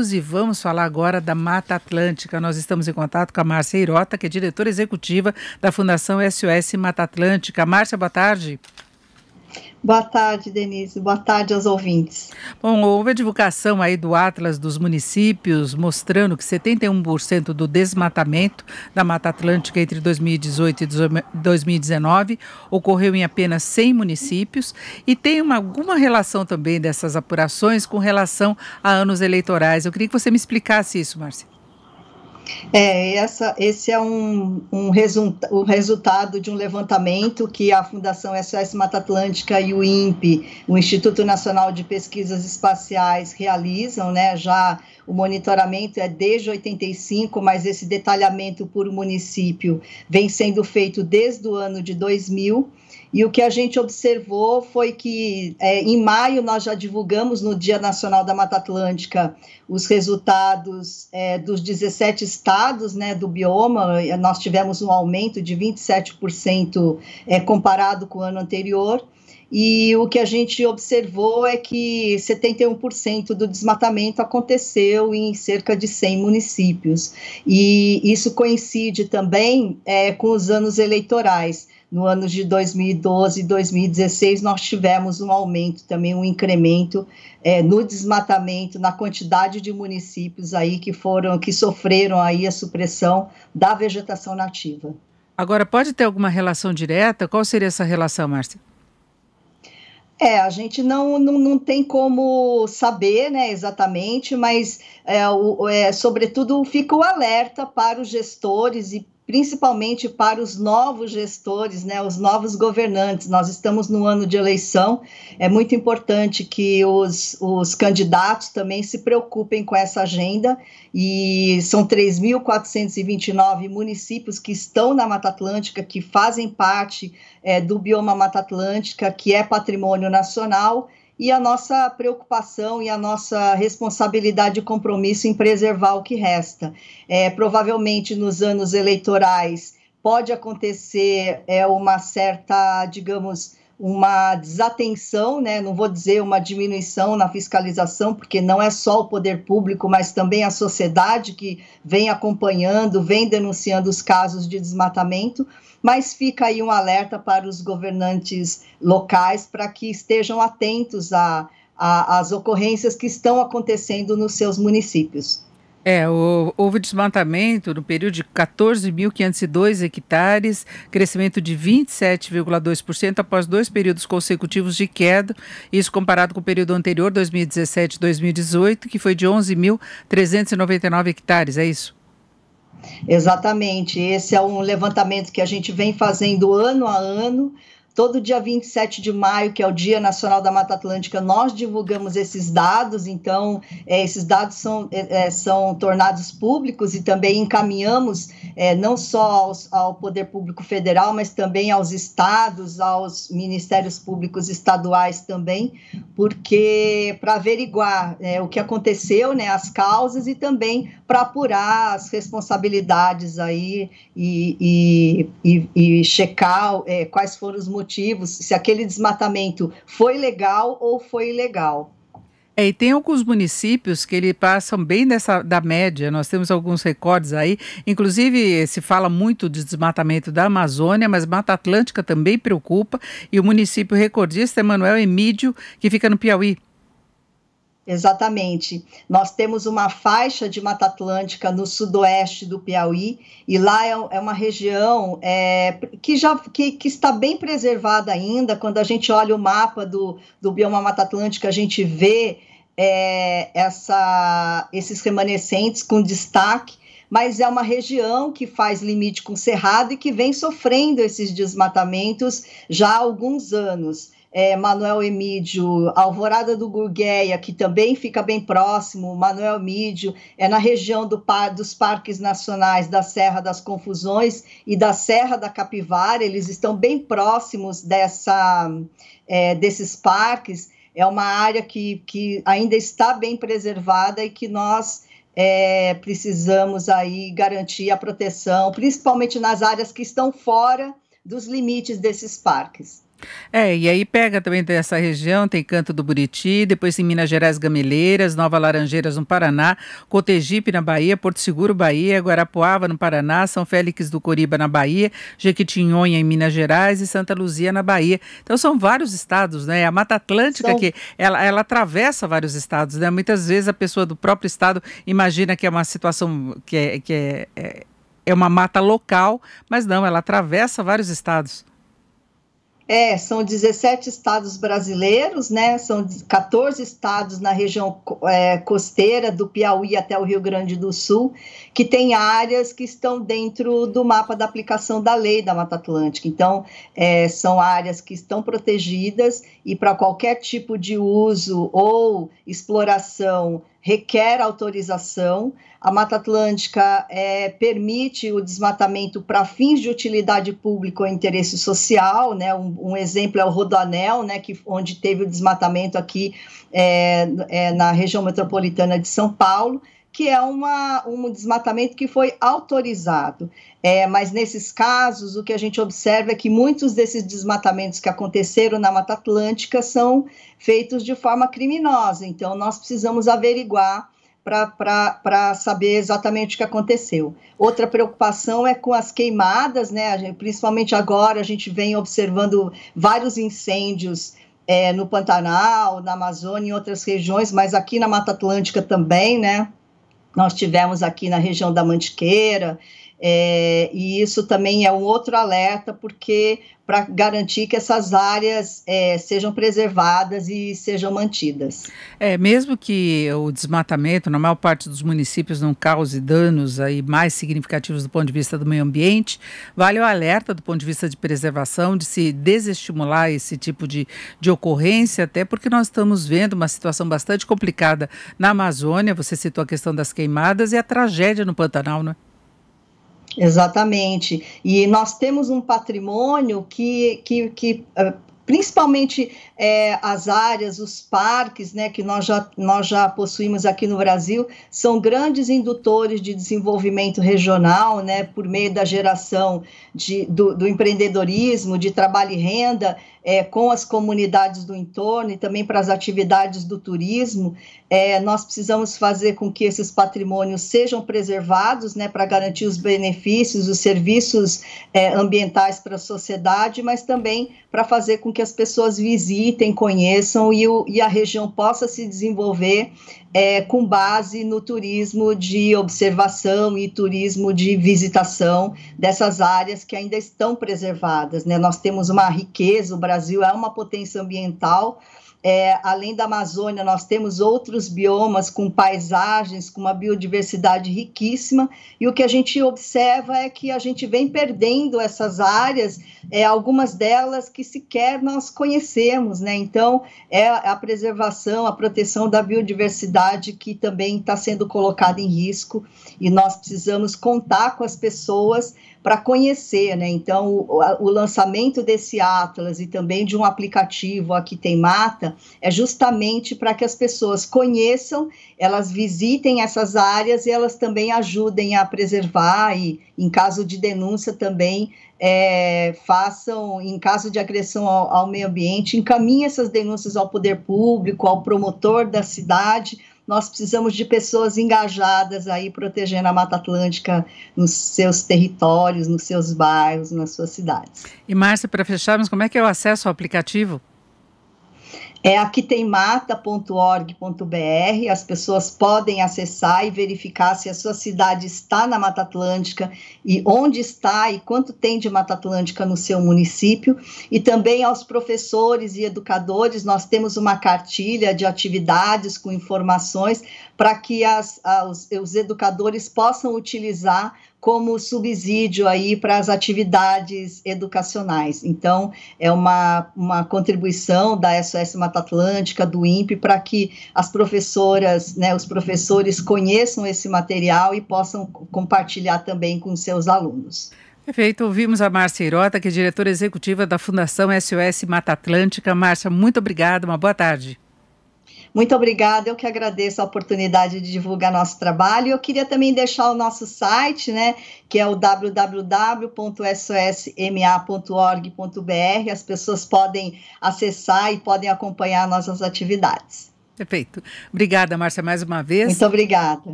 assuntos e vamos falar agora da Mata Atlântica. Nós estamos em contato com a Márcia Irota, que é diretora executiva da Fundação SOS Mata Atlântica. Márcia, boa tarde. Boa tarde. Boa tarde, Denise. Boa tarde aos ouvintes. Bom, houve a divulgação aí do Atlas dos municípios mostrando que 71% do desmatamento da Mata Atlântica entre 2018 e 2019 ocorreu em apenas 100 municípios e tem uma, alguma relação também dessas apurações com relação a anos eleitorais. Eu queria que você me explicasse isso, Marcia. É, essa, esse é um, um resulta, o resultado de um levantamento que a Fundação SOS Mata Atlântica e o INPE, o Instituto Nacional de Pesquisas Espaciais, realizam né, já o monitoramento é desde 85, mas esse detalhamento por município vem sendo feito desde o ano de 2000. E o que a gente observou foi que é, em maio nós já divulgamos no Dia Nacional da Mata Atlântica os resultados é, dos 17 estados né, do bioma. Nós tivemos um aumento de 27% é, comparado com o ano anterior e o que a gente observou é que 71% do desmatamento aconteceu em cerca de 100 municípios. E isso coincide também é, com os anos eleitorais. No ano de 2012 e 2016, nós tivemos um aumento, também um incremento é, no desmatamento, na quantidade de municípios aí que foram, que sofreram aí a supressão da vegetação nativa. Agora, pode ter alguma relação direta? Qual seria essa relação, Márcia? É, a gente não, não, não tem como saber né, exatamente, mas, é, o, é, sobretudo, fica o alerta para os gestores e principalmente para os novos gestores, né, os novos governantes. Nós estamos no ano de eleição, é muito importante que os, os candidatos também se preocupem com essa agenda, e são 3.429 municípios que estão na Mata Atlântica, que fazem parte é, do bioma Mata Atlântica, que é patrimônio nacional e a nossa preocupação e a nossa responsabilidade e compromisso em preservar o que resta. É, provavelmente nos anos eleitorais pode acontecer é, uma certa, digamos, uma desatenção, né, não vou dizer uma diminuição na fiscalização, porque não é só o poder público, mas também a sociedade que vem acompanhando, vem denunciando os casos de desmatamento, mas fica aí um alerta para os governantes locais para que estejam atentos às ocorrências que estão acontecendo nos seus municípios. É, houve desmatamento no período de 14.502 hectares, crescimento de 27,2% após dois períodos consecutivos de queda, isso comparado com o período anterior, 2017 e 2018, que foi de 11.399 hectares, é isso? Exatamente, esse é um levantamento que a gente vem fazendo ano a ano, Todo dia 27 de maio, que é o Dia Nacional da Mata Atlântica, nós divulgamos esses dados, então é, esses dados são, é, é, são tornados públicos e também encaminhamos é, não só aos, ao Poder Público Federal, mas também aos estados, aos ministérios públicos estaduais também, porque para averiguar é, o que aconteceu, né, as causas e também para apurar as responsabilidades aí e, e, e, e checar é, quais foram os motivos motivos, se aquele desmatamento foi legal ou foi ilegal. É, e tem alguns municípios que ele passam bem dessa da média. Nós temos alguns recordes aí. Inclusive, se fala muito de desmatamento da Amazônia, mas Mata Atlântica também preocupa. E o município recordista é Manuel Emídio, que fica no Piauí. Exatamente. Nós temos uma faixa de Mata Atlântica no sudoeste do Piauí, e lá é, é, uma região é, que já que, que, está bem preservada ainda. Quando a gente olha o mapa do, do bioma Mata Atlântica, a gente vê é, essa, esses remanescentes com destaque, mas é uma região que faz limite com o Cerrado e que vem sofrendo esses desmatamentos já há alguns anos é, Manuel Emídio, Alvorada do Gurgueia, que também fica bem próximo, Manuel Emídio, é na região do par, dos parques nacionais da Serra das Confusões e da Serra da Capivara, eles estão bem próximos dessa, é, desses parques, é uma área que, que ainda está bem preservada e que nós é, precisamos aí garantir a proteção, principalmente nas áreas que estão fora dos limites desses parques. É, e aí pega também dessa região, tem Canto do Buriti, depois em Minas Gerais, Gameleiras, Nova Laranjeiras, no Paraná, Cotegipe, na Bahia, Porto Seguro, Bahia, Guarapuava, no Paraná, São Félix do Coriba, na Bahia, Jequitinhonha, em Minas Gerais e Santa Luzia, na Bahia. Então são vários estados, né? A Mata Atlântica, são... que ela, ela atravessa vários estados, né? Muitas vezes a pessoa do próprio estado imagina que é uma situação que é, que é, é, é uma mata local, mas não, ela atravessa vários estados. É, são 17 estados brasileiros, né? São 14 estados na região é, costeira, do Piauí até o Rio Grande do Sul, que tem áreas que estão dentro do mapa da aplicação da lei da Mata Atlântica. Então, é, são áreas que estão protegidas e para qualquer tipo de uso ou exploração requer autorização. A Mata Atlântica é, permite o desmatamento para fins de utilidade pública ou interesse social. Né? Um, um, exemplo é o Rodoanel, né, que, onde teve o desmatamento aqui é, é, na região metropolitana de São Paulo que é uma, um desmatamento que foi autorizado. É, mas nesses casos, o que a gente observa é que muitos desses desmatamentos que aconteceram na Mata Atlântica são feitos de forma criminosa. Então, nós precisamos averiguar para saber exatamente o que aconteceu. Outra preocupação é com as queimadas, né? principalmente agora a gente vem observando vários incêndios é, no Pantanal, na Amazônia e em outras regiões, mas aqui na Mata Atlântica também, né? Nós tivemos aqui na região da Mantiqueira, é, e isso também é um outro alerta, porque para garantir que essas áreas é, sejam preservadas e sejam mantidas. É, mesmo que o desmatamento, na maior parte dos municípios, não cause danos aí mais significativos do ponto de vista do meio ambiente, vale o alerta do ponto de vista de preservação, de se desestimular esse tipo de, de ocorrência, até porque nós estamos vendo uma situação bastante complicada na Amazônia, você citou a questão das queimadas e a tragédia no Pantanal, não é? Exatamente. E nós temos um patrimônio que, que, que eh, principalmente é, as áreas, os parques né, que nós já, nós já possuímos aqui no Brasil, são grandes indutores de desenvolvimento regional, né, por meio da geração de, do, do empreendedorismo, de trabalho e renda, é, com as comunidades do entorno e também para as atividades do turismo. É, nós precisamos fazer com que esses patrimônios sejam preservados né, para garantir os benefícios, os serviços é, ambientais para a sociedade, mas também para fazer com que as pessoas visitem visitem, conheçam e, o, e a região possa se desenvolver é, com base no turismo de observação e turismo de visitação dessas áreas que ainda estão preservadas. Né? Nós temos uma riqueza, o Brasil é uma potência ambiental. É, além da Amazônia, nós temos outros biomas com paisagens, com uma biodiversidade riquíssima, e o que a gente observa é que a gente vem perdendo essas áreas, é, algumas delas que sequer nós conhecemos, né? Então, é a preservação, a proteção da biodiversidade que também está sendo colocada em risco, e nós precisamos contar com as pessoas para conhecer, né? Então, o, o lançamento desse Atlas e também de um aplicativo Aqui Tem Mata é justamente para que as pessoas conheçam, elas visitem essas áreas e elas também ajudem a preservar e, em caso de denúncia, também é, façam, em caso de agressão ao, ao meio ambiente, encaminhem essas denúncias ao poder público, ao promotor da cidade. Nós precisamos de pessoas engajadas aí protegendo a Mata Atlântica nos seus territórios, nos seus bairros, nas suas cidades. E Márcia, para fecharmos, como é que é o acesso ao aplicativo? É aqui tem mata.org.br, as pessoas podem acessar e verificar se a sua cidade está na Mata Atlântica e onde está e quanto tem de Mata Atlântica no seu município. E também aos professores e educadores, nós temos uma cartilha de atividades com informações para que as, as, os educadores possam utilizar como subsídio aí para as atividades educacionais. Então, é uma, uma contribuição da SOS Mata Atlântica, do INPE, para que as professoras, né, os professores conheçam esse material e possam compartilhar também com seus alunos. Perfeito, ouvimos a Márcia Irota, que é diretora executiva da Fundação SOS Mata Atlântica. Márcia, muito obrigada, uma boa tarde. Muito obrigada, eu que agradeço a oportunidade de divulgar nosso trabalho. Eu queria também deixar o nosso site, né, que é o www.sosma.org.br. As pessoas podem acessar e podem acompanhar nossas atividades. Perfeito. Obrigada, Márcia, mais uma vez. Muito obrigada.